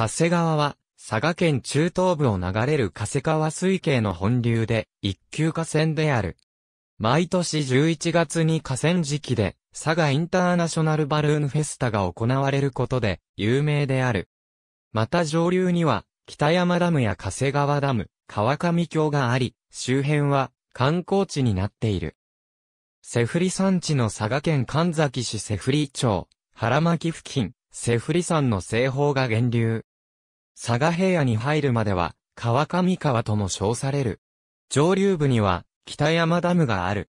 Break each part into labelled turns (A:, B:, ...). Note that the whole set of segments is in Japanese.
A: 加瀬川は、佐賀県中東部を流れる加瀬川水系の本流で、一級河川である。毎年11月に河川敷で、佐賀インターナショナルバルーンフェスタが行われることで、有名である。また上流には、北山ダムや加瀬川ダム、川上峡があり、周辺は、観光地になっている。セフリ山地の佐賀県神崎市セフリ町、原巻付近、セフリ山の西方が源流、佐賀平野に入るまでは、川上川とも称される。上流部には、北山ダムがある。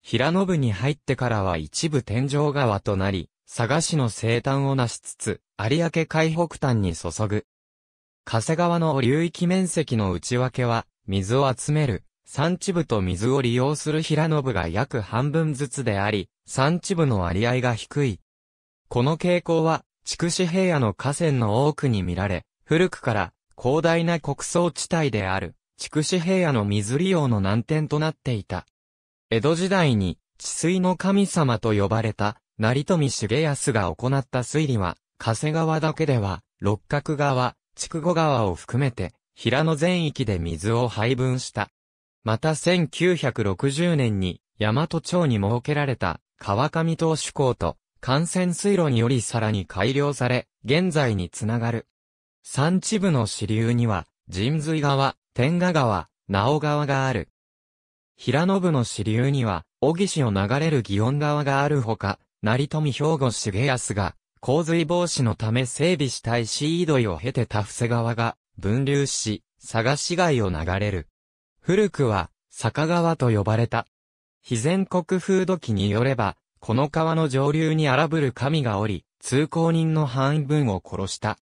A: 平野部に入ってからは一部天井川となり、佐賀市の西端を成しつつ、有明海北端に注ぐ。加瀬川の流域面積の内訳は、水を集める、山地部と水を利用する平野部が約半分ずつであり、山地部の割合が低い。この傾向は、筑紫平野の河川の多くに見られ、古くから広大な国倉地帯である、筑紫平野の水利用の難点となっていた。江戸時代に治水の神様と呼ばれた、成富重康が行った推理は、加瀬川だけでは、六角川、筑後川を含めて、平野全域で水を配分した。また1960年に、大和町に設けられた、川上投手港と、幹線水路によりさらに改良され、現在につながる。山地部の支流には、神髄川、天下川、直川がある。平野部の支流には、小岸を流れる祇園川があるほか、成富兵庫重康が、洪水防止のため整備した石井戸井を経て田伏川が分流し、佐賀市街を流れる。古くは、坂川と呼ばれた。非全国風土記によれば、この川の上流に荒ぶる神がおり、通行人の半分を殺した。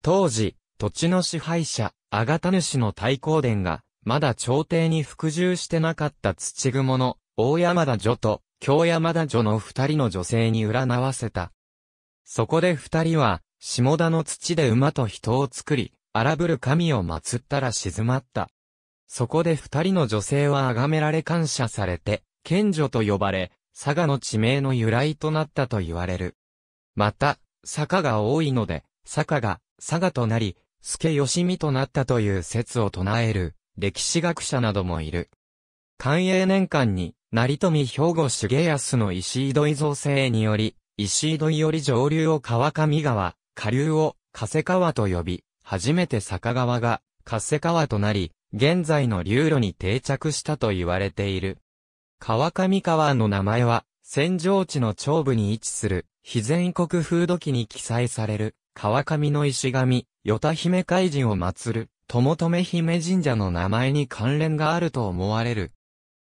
A: 当時、土地の支配者、あがた主の太閤殿が、まだ朝廷に服従してなかった土蜘蛛の、大山田女と、京山田女の二人の女性に占わせた。そこで二人は、下田の土で馬と人を作り、荒ぶる神を祀ったら静まった。そこで二人の女性は崇められ感謝されて、賢女と呼ばれ、佐賀の地名の由来となったと言われる。また、坂が多いので、坂が佐賀となり、助義美となったという説を唱える歴史学者などもいる。寛永年間に、成富兵庫重康の石井戸井造成により、石井戸井より上流を川上川、下流を加瀬川と呼び、初めて坂川が加瀬川となり、現在の流路に定着したと言われている。川上川の名前は、扇状地の長部に位置する、肥前国風土記に記載される。川上の石神、与田姫海神を祀る、友留姫神社の名前に関連があると思われる。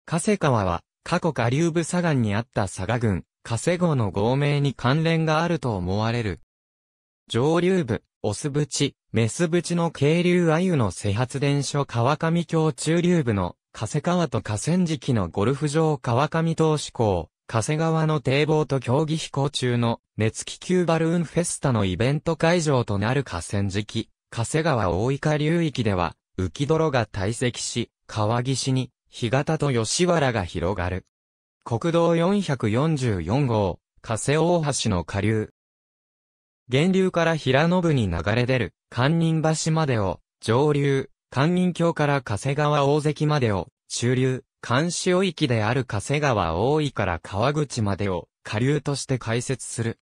A: 加瀬川は、過去下流部佐岸にあった佐賀郡、加瀬号の号名に関連があると思われる。上流部、オスブチ、メスブチの渓流鮎の瀬発電所川上橋中流部の、加瀬川と河川敷のゴルフ場川上投資港、加瀬川の堤防と競技飛行中の熱気球バルーンフェスタのイベント会場となる河川敷、加瀬川大井下流域では、浮き泥が堆積し、川岸に、干潟と吉原が広がる。国道444号、加瀬大橋の下流。源流から平野部に流れ出る、関人橋までを、上流、関人橋から加瀬川大関までを、中流、監視領域である加瀬川大井から川口までを下流として開設する。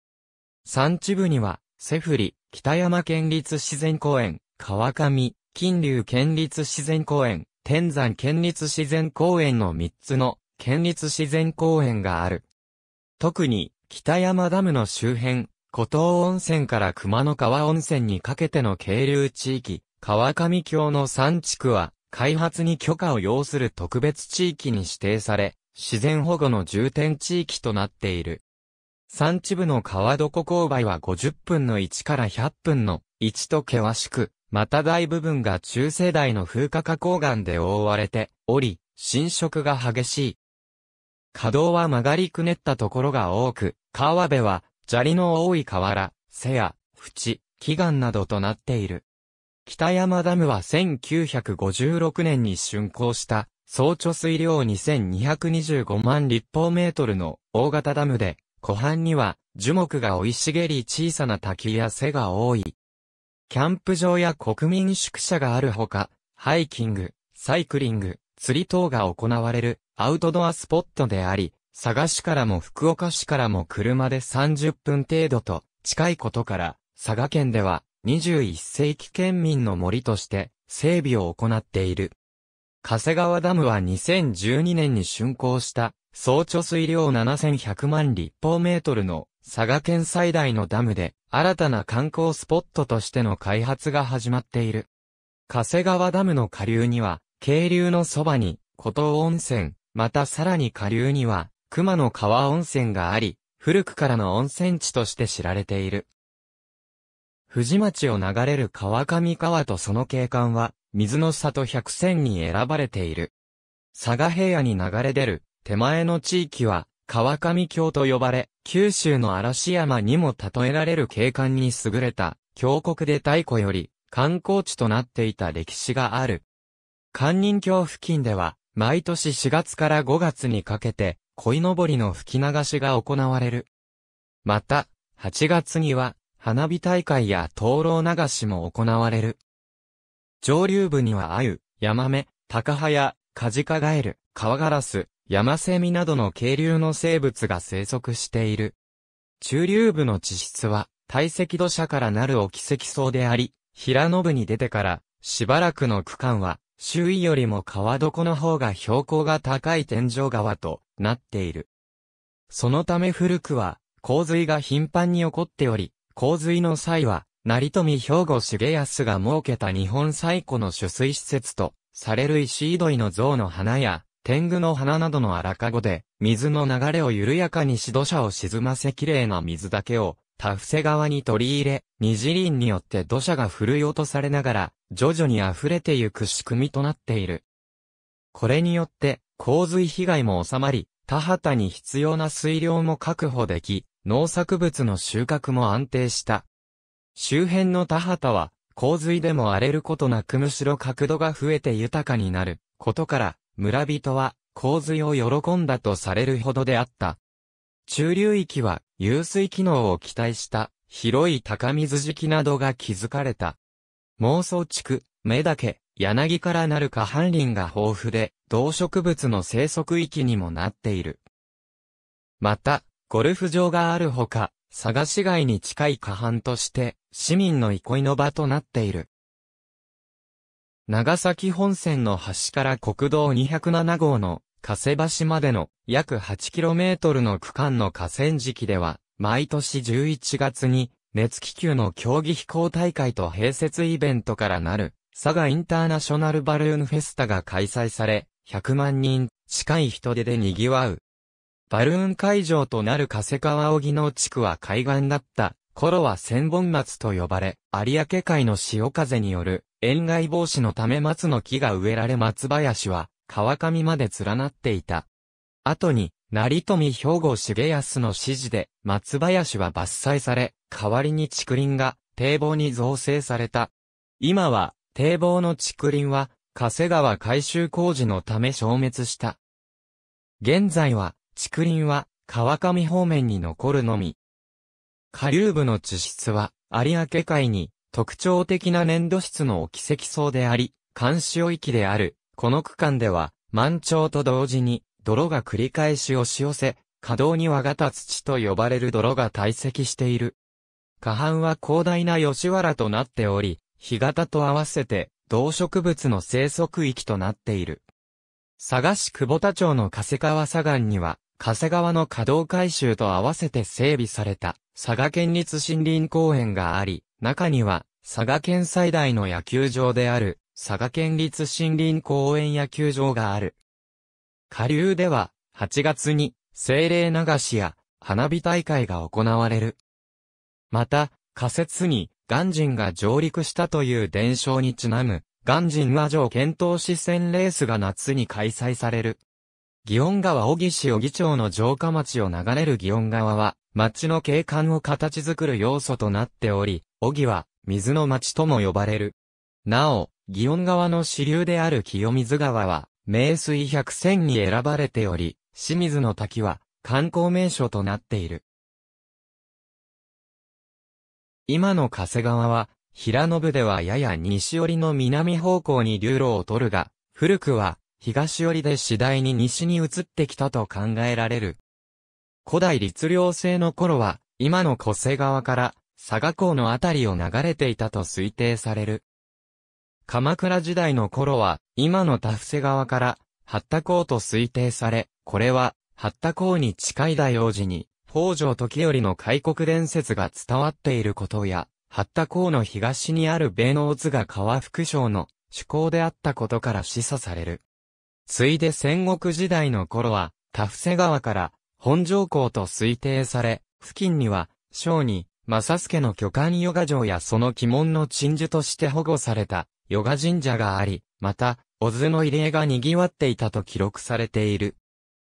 A: 山地部には、セフリ、北山県立自然公園、川上、金龍県立自然公園、天山県立自然公園の3つの県立自然公園がある。特に、北山ダムの周辺、古東温泉から熊野川温泉にかけての渓流地域、川上峡の山地区は、開発に許可を要する特別地域に指定され、自然保護の重点地域となっている。産地部の川床勾配は50分の1から100分の1と険しく、また大部分が中世代の風化加工岩で覆われており、浸食が激しい。稼働は曲がりくねったところが多く、川辺は砂利の多い河原、瀬や、淵、祈願などとなっている。北山ダムは1956年に竣工した、総貯水量2225万立方メートルの大型ダムで、湖畔には樹木が生い茂り小さな滝や瀬が多い。キャンプ場や国民宿舎があるほか、ハイキング、サイクリング、釣り等が行われるアウトドアスポットであり、佐賀市からも福岡市からも車で30分程度と近いことから、佐賀県では21世紀県民の森として整備を行っている。加瀬川ダムは2012年に竣工した総貯水量7100万立方メートルの佐賀県最大のダムで新たな観光スポットとしての開発が始まっている。加瀬川ダムの下流には渓流のそばに古東温泉、またさらに下流には熊野川温泉があり、古くからの温泉地として知られている。富士町を流れる川上川とその景観は、水の里百選に選ばれている。佐賀平野に流れ出る手前の地域は、川上峡と呼ばれ、九州の嵐山にも例えられる景観に優れた、峡谷で太古より観光地となっていた歴史がある。観人峡付近では、毎年4月から5月にかけて、鯉のぼりの吹き流しが行われる。また、8月には、花火大会や灯籠流しも行われる。上流部には鮎、ヤマメ、タカハヤ、カジカガエル、カワガラス、ヤマセミなどの渓流の生物が生息している。中流部の地質は、堆積土砂からなる沖積層であり、平野部に出てから、しばらくの区間は、周囲よりも川床の方が標高が高い天井川となっている。そのため古くは、洪水が頻繁に起こっており、洪水の際は、成富兵庫重康が設けた日本最古の取水施設と、される石井戸井の像の花や、天狗の花などの荒籠で、水の流れを緩やかにし土砂を沈ませ綺麗な水だけを、田伏川に取り入れ、二次林によって土砂が振るい落とされながら、徐々に溢れてゆく仕組みとなっている。これによって、洪水被害も収まり、田畑に必要な水量も確保でき、農作物の収穫も安定した。周辺の田畑は、洪水でも荒れることなくむしろ角度が増えて豊かになることから、村人は洪水を喜んだとされるほどであった。中流域は湧水機能を期待した広い高水敷などが築かれた。妄想地区、目だけ、柳からなる下半林が豊富で、動植物の生息域にもなっている。また、ゴルフ場があるほか、佐賀市街に近い下半として、市民の憩いの場となっている。長崎本線の端から国道207号の、加瀬橋までの約 8km の区間の河川敷では、毎年11月に、熱気球の競技飛行大会と併設イベントからなる、佐賀インターナショナルバルーンフェスタが開催され、100万人近い人手で賑わう。バルーン会場となる加瀬川荻野地区は海岸だった頃は千本松と呼ばれ、有明海の潮風による塩害防止のため松の木が植えられ松林は川上まで連なっていた。後に、成富兵庫重康の指示で松林は伐採され、代わりに竹林が堤防に造成された。今は堤防の竹林は、加瀬川改修工事のため消滅した。現在は、竹林は川上方面に残るのみ。下流部の地質は有明海に特徴的な粘土質の沖跡層であり、監視域である、この区間では満潮と同時に泥が繰り返し押し寄せ、可動に和型土と呼ばれる泥が堆積している。下半は広大な吉原となっており、干潟と合わせて動植物の生息域となっている。佐賀市久保田町の加瀬川砂岩には、瀬川の稼働改修と合わせて整備された佐賀県立森林公園があり、中には佐賀県最大の野球場である佐賀県立森林公園野球場がある。下流では8月に精霊流しや花火大会が行われる。また、仮説に鑑人が上陸したという伝承にちなむ、鑑神和城検討視線レースが夏に開催される。祇園川小木市小木町の城下町を流れる祇園川は、町の景観を形作る要素となっており、小木は、水の町とも呼ばれる。なお、祇園川の支流である清水川は、名水百選に選ばれており、清水の滝は、観光名所となっている。今の加瀬川は、平野部ではやや西寄りの南方向に流路を取るが、古くは、東寄りで次第に西に移ってきたと考えられる。古代律令制の頃は、今の古瀬川から佐賀港のあたりを流れていたと推定される。鎌倉時代の頃は、今の田伏川から八田港と推定され、これは八田港に近い大王寺に、北条時頼の開国伝説が伝わっていることや、八田港の東にある米の津が川福省の主港であったことから示唆される。ついで戦国時代の頃は、田伏川から本城港と推定され、付近には、小に、正助の巨漢ヨガ城やその鬼門の鎮守として保護された、ヨガ神社があり、また、小津の入江が賑わっていたと記録されている。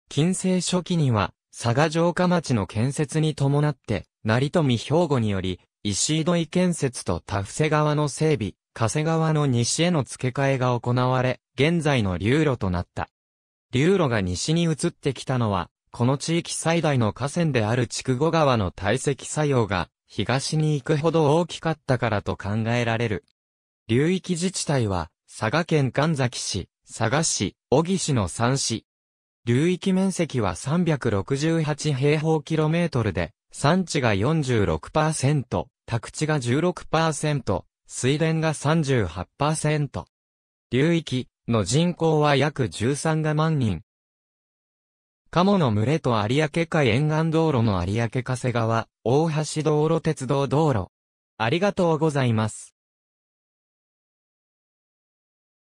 A: 近世初期には、佐賀城下町の建設に伴って、成富兵庫により、石井戸井建設と田伏川の整備、加瀬川の西への付け替えが行われ、現在の流路となった。流路が西に移ってきたのは、この地域最大の河川である筑後川の堆積作用が、東に行くほど大きかったからと考えられる。流域自治体は、佐賀県神崎市、佐賀市、小城市の3市。流域面積は368平方キロメートルで、産地が46%、宅地が16%、水田が38%。流域の人口は約13が万人。鴨の群れと有明海沿岸道路の有明加瀬川、大橋道路鉄道道路。ありがとうございます。